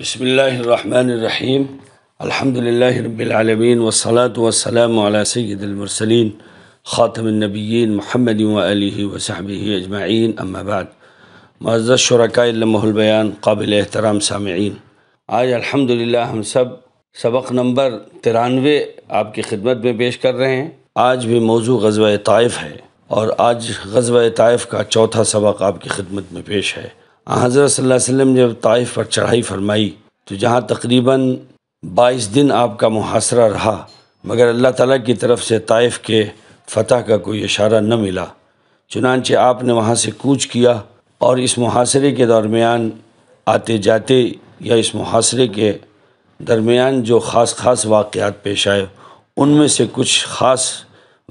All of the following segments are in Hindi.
बसमीम अल्हम्दुलिल्लाह वसलात वसलाम सैदमरसलिन ख़ातमनबीन महमद वसहब अजमाइन अम्माबाद मज़द शरकाबयान काबिल एहतराम सामीन आज अल्हम्दुलिल्लाह हम सब सबक नंबर तिरानवे आपकी खिदमत में पेश कर रहे हैं आज भी मौजू गजब ताइफ़ है और आज गजब का चौथा सबक आपकी खिदमत में पेश है हज़रत वसल्लम जब ताइफ पर चढ़ाई फरमाई तो जहाँ तकरीबन बाईस दिन आपका मुहासरा रहा मगर अल्लाह ताला की तरफ से ताइफ के फतह का कोई इशारा न मिला चुनानचे आपने वहाँ से कूच किया और इस मुहासरे के दरमियान आते जाते या इस मुहासरे के दरमियान जो ख़ास ख़ास वाक़ात पेश आए उनमें से कुछ ख़ास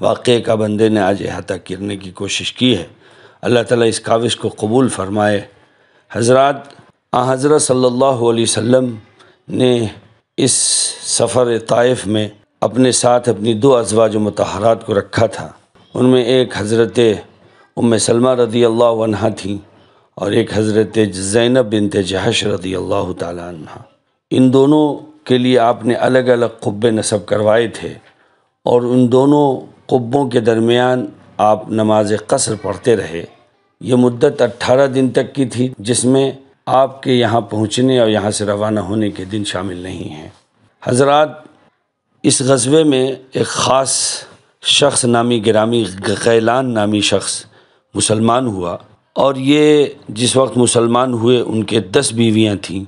वाक़े का बंदे ने आज अहाता करने की कोशिश की है अल्लाह ताला इस काविश को कबूल फरमाए हजरत हज़रत सल्लल्लाहु अलैहि वसल्लम ने इस सफ़र ताइफ में अपने साथ अपनी दो अजवाज मतहरात को रखा था उनमें एक हज़रत उम सलमा रदी अल्लाह थी और एक हज़रत ज़ैनब बिन जहश रदी अल्लाह तह इन दोनों के लिए आपने अलग अलग कुब्बे नस्ब करवाए थे और उन दोनों कुब्बों के दरमियान आप नमाज कसर पढ़ते रहे ये मुद्दत 18 दिन तक की थी जिसमें आपके यहाँ पहुँचने और यहाँ से रवाना होने के दिन शामिल नहीं हैं हजरत इस गजबे में एक ख़ास शख्स नामी ग्रामी गैलान नामी शख्स मुसलमान हुआ और ये जिस वक्त मुसलमान हुए उनके दस बीवियाँ थीं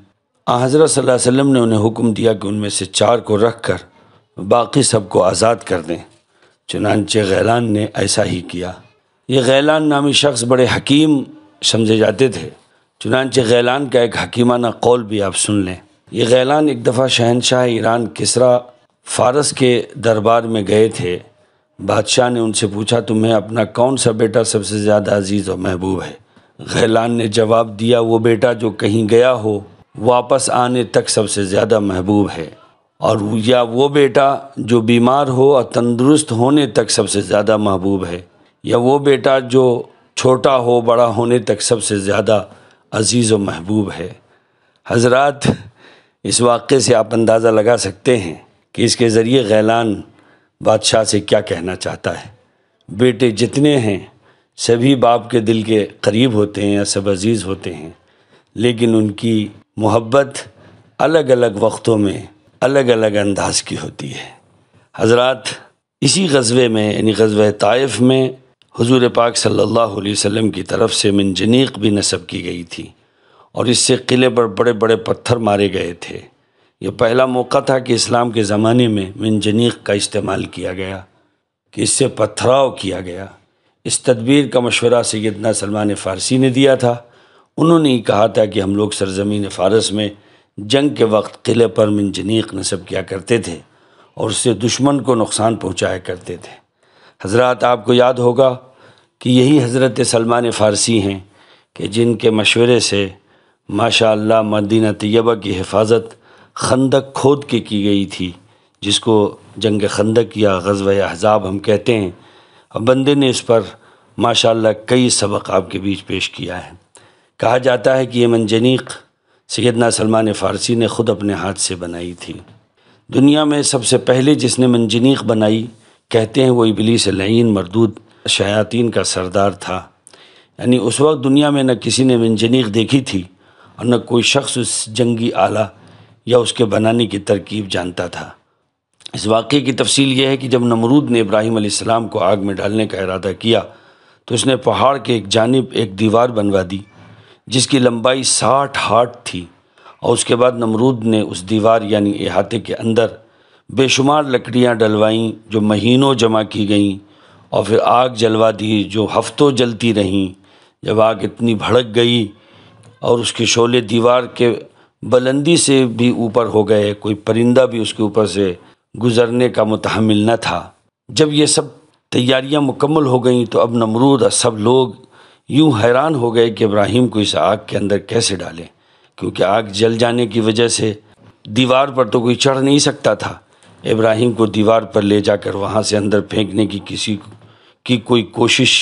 हज़रत सल्लल्लाहु अलैहि वसल्लम ने उन्हें हुक्म दिया कि उनमें से चार को रख कर बाकी सबको आज़ाद कर दें चुनानचे गैलान ने ऐसा ही किया ये गैलान नामी शख्स बड़े हकीम समझे जाते थे चुनानचे गैलान का एक हकीमाना कौल भी आप सुन लें ये गैलान एक दफ़ा शहनशाह ईरान किसरा फारस के दरबार में गए थे बादशाह ने उनसे पूछा तुम्हें अपना कौन सा बेटा सबसे ज़्यादा अजीज़ और महबूब है गैलान ने जवाब दिया वो बेटा जो कहीं गया हो वापस आने तक सबसे ज़्यादा महबूब है और या वो बेटा जो बीमार हो और तंदुरुस्त होने तक सबसे ज़्यादा महबूब है या वो बेटा जो छोटा हो बड़ा होने तक सबसे ज़्यादा अजीज़ व महबूब है हजरत इस वाक़े से आप अंदाज़ा लगा सकते हैं कि इसके ज़रिए गैलान बादशाह से क्या कहना चाहता है बेटे जितने हैं सभी बाप के दिल के करीब होते हैं या सब अजीज़ होते हैं लेकिन उनकी मोहब्बत अलग अलग वक्तों में अलग अलग अंदाज की होती है हजरत इसी गज़बे में यानी गज़ब ताइफ में हुजूर पाक सल्लल्लाहु अलैहि वसल्लम की तरफ से मंजनीक भी नसब की गई थी और इससे किले पर बड़े बड़े पत्थर मारे गए थे यह पहला मौका था कि इस्लाम के ज़माने में मंजनीक का इस्तेमाल किया गया कि इससे पथराव किया गया इस तदबीर का मशवरा सैदना सलमान फ़ारसी ने दिया था उन्होंने ही कहा था कि हम लोग सरजमीन फ़ारस में जंग के वक्त किले पर मंजनीक नसब किया करते थे और उससे दुश्मन को नुकसान पहुँचाया करते थे हज़रत आपको याद होगा कि यही हज़रत सलमान फ़ारसी हैं कि जिनके मशवरे से माशा मदीना तैयबा की हिफाजत खंदक खोद के की गई थी जिसको जंग खंदक या गजब अहजाब हम कहते हैं और बंदे ने इस पर माशाल्लाह कई सबक आपके बीच पेश किया है कहा जाता है कि ये मंजनीक सैदना सलमान फ़ारसी ने ख़ुद अपने हाथ से बनाई थी दुनिया में सबसे पहले जिसने मंजनीक बनाई कहते हैं वो से लईन मरदूद शयातीन का सरदार था यानी उस वक्त दुनिया में न किसी ने मंजनीक देखी थी और न कोई शख्स उस जंगी आला या उसके बनाने की तरकीब जानता था इस वाक़े की तफसील यह है कि जब नमरूद ने इब्राहिम अलैहिस्सलाम को आग में डालने का इरादा किया तो उसने पहाड़ के एक जानब एक दीवार बनवा दी जिसकी लंबाई साठ हाथ थी और उसके बाद नमरूद ने उस दीवार यानी अहाते के अंदर बेशुमार लकड़ियाँ डलवाईं जो महीनों जमा की गईं और फिर आग जलवा दी जो हफ्तों जलती रहीं जब आग इतनी भड़क गई और उसके शोले दीवार के बुलंदी से भी ऊपर हो गए कोई परिंदा भी उसके ऊपर से गुज़रने का मुतहमिल न था जब ये सब तैयारियां मुकम्मल हो गईं तो अब नमरूद और सब लोग यूं हैरान हो गए कि इब्राहिम को इस आग के अंदर कैसे डालें क्योंकि आग जल जाने की वजह से दीवार पर तो कोई चढ़ नहीं सकता था इब्राहिम को दीवार पर ले जाकर वहाँ से अंदर फेंकने की किसी की कोई कोशिश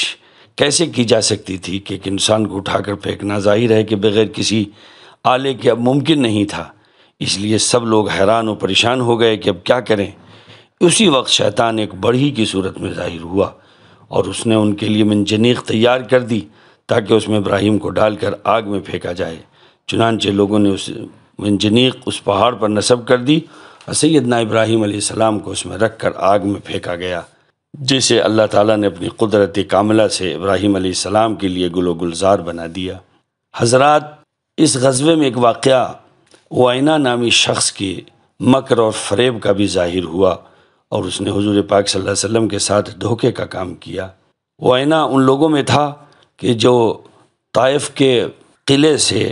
कैसे की जा सकती थी कि एक इंसान को उठाकर फेंकना जाहिर है कि बगैर किसी आले के अब मुमकिन नहीं था इसलिए सब लोग हैरान और परेशान हो गए कि अब क्या करें उसी वक्त शैतान एक बड़ी की सूरत में जाहिर हुआ और उसने उनके लिए मंजनीक तैयार कर दी ताकि उसमें इब्राहिम को डालकर आग में फेंका जाए चुनानचे लोगों ने उस मंजनीक उस पहाड़ पर नस्ब कर दी सैदना इब्राहिम सलाम को उसमें रख कर आग में फेंका गया जिसे अल्लाह ताला ने अपनी कुदरती कामला से इब्राहीम सलाम के लिए गुल गुलजार बना दिया हजरत इस गज़बे में एक वाक़ वाइना नामी शख्स के मकर और फरेब का भी जाहिर हुआ और उसने हजूर पाक सल्लल्लाहु अलैहि वसल्लम के साथ धोखे का काम किया वाइना उन लोगों में था कि जो ताइफ के किले से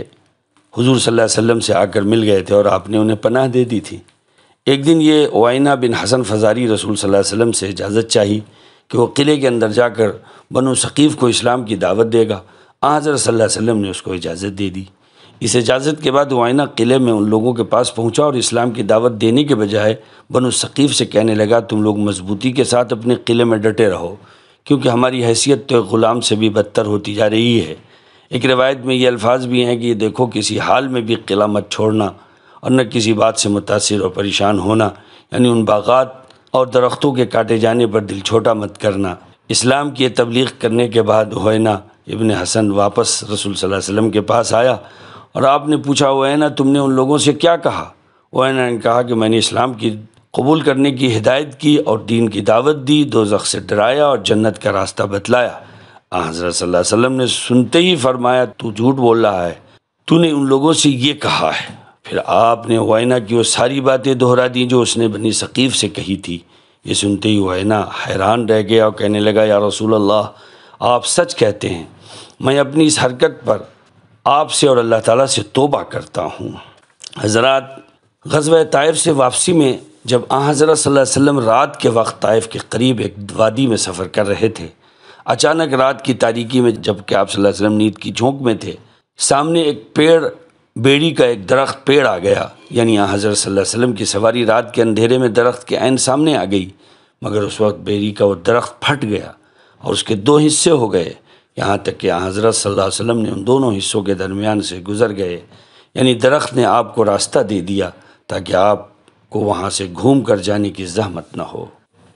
हजूर सल्लम से आकर मिल गए थे और आपने उन्हें पनाह दे दी थी एक दिन ये वाइना बिन हसन फजारी रसूल सल्लल्लाहु अलैहि वसल्लम से इजाज़त चाही कि वो किले के अंदर जाकर बनो शकीफ़ को इस्लाम की दावत देगा आज़र सल्लल्लाहु अलैहि वसल्लम ने उसको इजाज़त दे दी इस इजाज़त के बाद वाइना किले में उन लोगों के पास पहुंचा और इस्लाम की दावत देने के बजाय बनो शकीफ़ से कहने लगा तुम लोग मजबूती के साथ अपने किले में डटे रहो क्योंकि हमारी हैसियत तो ग़ुलाम से भी बदतर होती जा रही है एक रिवायत में ये अल्फाज भी हैं कि ये देखो किसी हाल में भी किला मत छोड़ना और न किसी बात से मुतासर और परेशान होना यानी उन बागात और दरख्तों के काटे जाने पर दिल छोटा मत करना इस्लाम की तबलीग करने के बाद होना इबन हसन वापस रसूल सल्लल्लाहु अलैहि वसल्लम के पास आया और आपने पूछा ओना तुमने उन लोगों से क्या कहा ओना ने कहा कि मैंने इस्लाम की कबूल करने की हिदायत की और दीन की दावत दी दो जख्स से डराया और जन्नत का रास्ता बतलाया हाँ, हज़रत सल्लल्लाहु अलैहि वसल्लम ने सुनते ही फरमाया तू झूठ बोल रहा है तूने उन लोगों से ये कहा है फिर आपने वायना की वो सारी बातें दोहरा दी जो उसने बनी सकीफ़ से कही थी ये सुनते ही वायना हैरान रह गया और कहने लगा या रसूल अल्लाह आप सच कहते हैं मैं अपनी इस हरकत पर आपसे और अल्लाह ताला से तोबा करता हूँ हजरत गजब ताइफ से वापसी में जब आ हज़रत वसम रात के वक्त ताइफ के करीब एक वादी में सफ़र कर रहे थे अचानक रात की तारीकी में जबकि आप नींद की झोंक में थे सामने एक पेड़ बेड़ी का एक दरख्त पेड़ आ गया यानी यहाँ हज़रत सल्लल्लाहु अलैहि वसल्लम की सवारी रात के अंधेरे में दरख्त के आन सामने आ गई मगर उस वक्त बेड़ी का वो दरख्त फट गया और उसके दो हिस्से हो गए यहाँ तक कि यहाँ हज़रत सल्लल्लाहु अलैहि वसल्लम ने उन दोनों हिस्सों के दरमियान से गुज़र गए यानी दरख्त ने आपको रास्ता दे दिया ताकि आपको वहाँ से घूम कर जाने की जहमत ना हो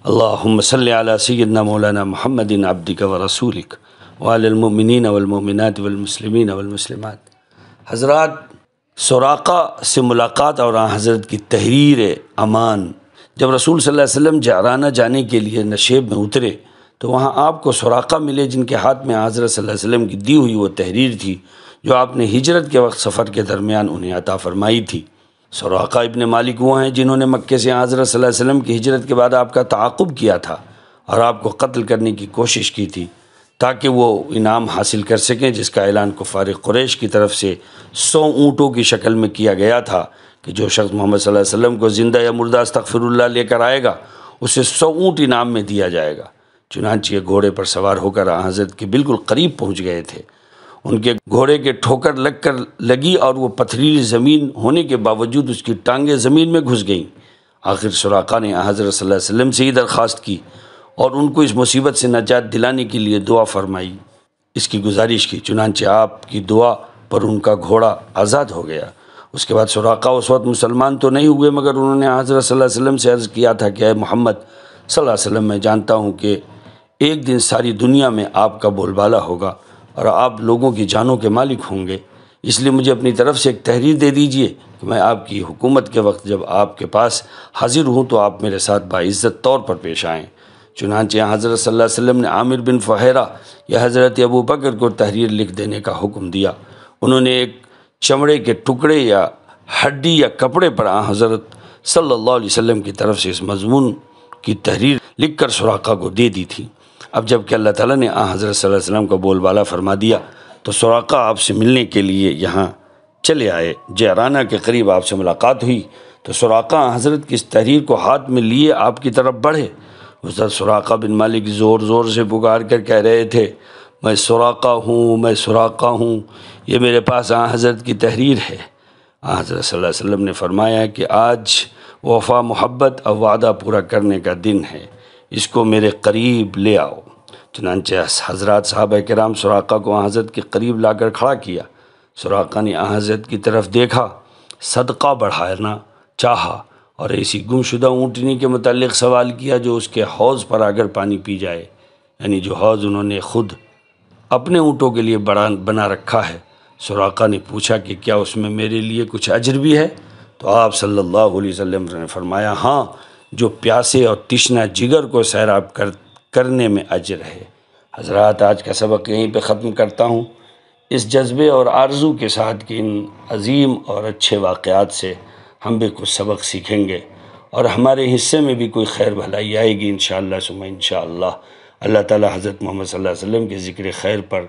अल्लाम सल सैदना मौलाना महमदिन अब्दिक व रसूलिक वालमिन वलमिनत वलमसलिमिन वलमसलिमत हज़रत सराका से मुलाकात और हज़रत की तहरीर अमान जब रसूल सल्लल्लाहु अलैहि वसल्लम जाराना जाने के लिए नशेब में उतरे तो वहाँ आपको सराका मिले जिनके हाथ में हज़रत सल्लल्लाहु अलैहि वसल्लम की दी हुई वो तहरीर थी जो आपने हिजरत के वक्त सफ़र के दरमियान उन्हें अता फरमाई थी सराका इबन मालिक वो हैं जिन्होंने मक्के से हज़रत सल्लल्लाहु अलैहि वसल्लम की हिजरत के बाद आपका ताकुब किया था और आपको कत्ल करने की कोशिश की थी ताकि वो इनाम हासिल कर सकें जिसका ऐलान कुफार क्रैश की तरफ से सौ ऊँटों की शक्ल में किया गया था कि जो शख्स मोहम्मद सल्लल्लाहु वसल्लम को ज़िंदा या मुर्दा तकफिरल्ला लेकर आएगा उसे सौ ऊँट इनाम में दिया जाएगा चुनानचे घोड़े पर सवार होकर हजरत के बिल्कुल करीब पहुँच गए थे उनके घोड़े के ठोकर लग कर लगी और वह पथरीली ज़मीन होने के बावजूद उसकी टांगें ज़मीन में घुस गईं आखिर सुराखा ने हज़रत वसम से ही दरख्वास्त की और उनको इस मुसीबत से नजात दिलाने के लिए दुआ फरमाई इसकी गुजारिश की चुनानचे आपकी दुआ पर उनका घोड़ा आज़ाद हो गया उसके बाद सुराखा उस वक्त मुसलमान तो नहीं हुए मगर उन्होंने हज़रत वसल्लम से अर्ज़ किया था कि सल्लल्लाहु अलैहि वसल्लम मैं जानता हूँ कि एक दिन सारी दुनिया में आपका बोलबाला होगा और आप लोगों की जानों के मालिक होंगे इसलिए मुझे अपनी तरफ से एक तहरीर दे दीजिए कि मैं आपकी हुकूमत के वक्त जब आपके पास हाजिर हूँ तो आप मेरे साथ बाज़्ज़त तौर पर पेश आएँ चुनाचे हज़रत सल्लल्लाहु वसल्लम ने आमिर बिन फ़हरा या हज़रत अबू बकर को तहरीर लिख देने का हुक्म दिया उन्होंने एक चमड़े के टुकड़े या हड्डी या कपड़े पर आ हज़रत सल्ला वसम की तरफ से इस मजमून की तहरीर लिख कर सुराखा को दे दी थी अब जबकि अल्लाह ताली ने आ हज़रत वसम का बोलबाला फरमा दिया तो सुराखा आपसे मिलने के लिए यहाँ चले आए जयराना के करीब आपसे मुलाकात हुई तो सुराखा हज़रत की इस तहरीर को हाथ में लिए आपकी तरफ बढ़े हजरत सुराका बिन मालिक ज़ोर ज़ोर से पुकार कर कह रहे थे मैं सुराका हूँ मैं सुराका हूँ ये मेरे पास आ हज़रत की तहरीर है आ हज़रत सल्लल्लाहु अलैहि वसल्लम ने फरमाया कि आज वफा मोहब्बत और वादा पूरा करने का दिन है इसको मेरे करीब ले आओ चुनानचे हजरत साहब कराम सुराका को हज़रत के करीब लाकर खड़ा किया सुराका ने हज़रत की तरफ देखा सदका बढ़ाना चाहा और ऐसी गुमशुदा ऊँटनी के मतलब सवाल किया जो उसके हौज़ पर आकर पानी पी जाए यानी जो हौज़ उन्होंने खुद अपने ऊँटों के लिए बड़ा बना रखा है सुराखा ने पूछा कि क्या उसमें मेरे लिए कुछ अजर भी है तो आप सल्लल्लाहु अलैहि वसल्लम ने फरमाया हाँ जो प्यासे और तिशना जिगर को सैराब कर करने में अजर है हजरत आज का सबक यहीं पे ख़त्म करता हूँ इस जज्बे और आरजू के साथ कि इन अजीम और अच्छे वाक़ात से हम भी कुछ सबक सीखेंगे और हमारे हिस्से में भी कोई खैर भलाई आएगी इन शुम इन अल्लाह ताला हज़रत मोहम्मद वसल्लम के ज़िक्र खैर पर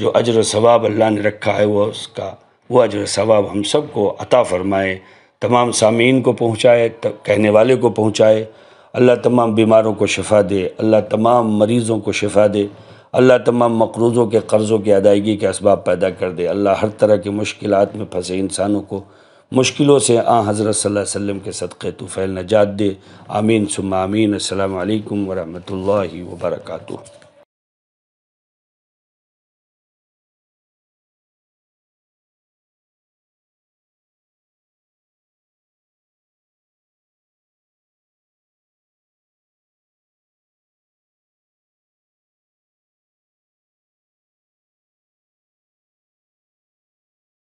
जो अजर सवाब अल्लाह ने रखा है वह उसका वो अजर सवाब हम सब को अता फ़रमाए तमाम सामीन को पहुँचाए कहने वाले को पहुँचाए अल्लाह तमाम बीमारों को शफा दे अल्लाह तमाम मरीज़ों को शफा दे अल्लाह तमाम मकरूज़ों के कर्ज़ों की अदायगी के इसबाब पैदा कर दे अल्लाह हर तरह की मुश्किल में फंसे इंसानों को मुश्किलों से आ हज़रत सल्लल्लाहु अलैहि वसल्लम के सदक़े तुफ़ैल नजात दे आमीन सुम आमीन अल्लाम वरहमल वर्का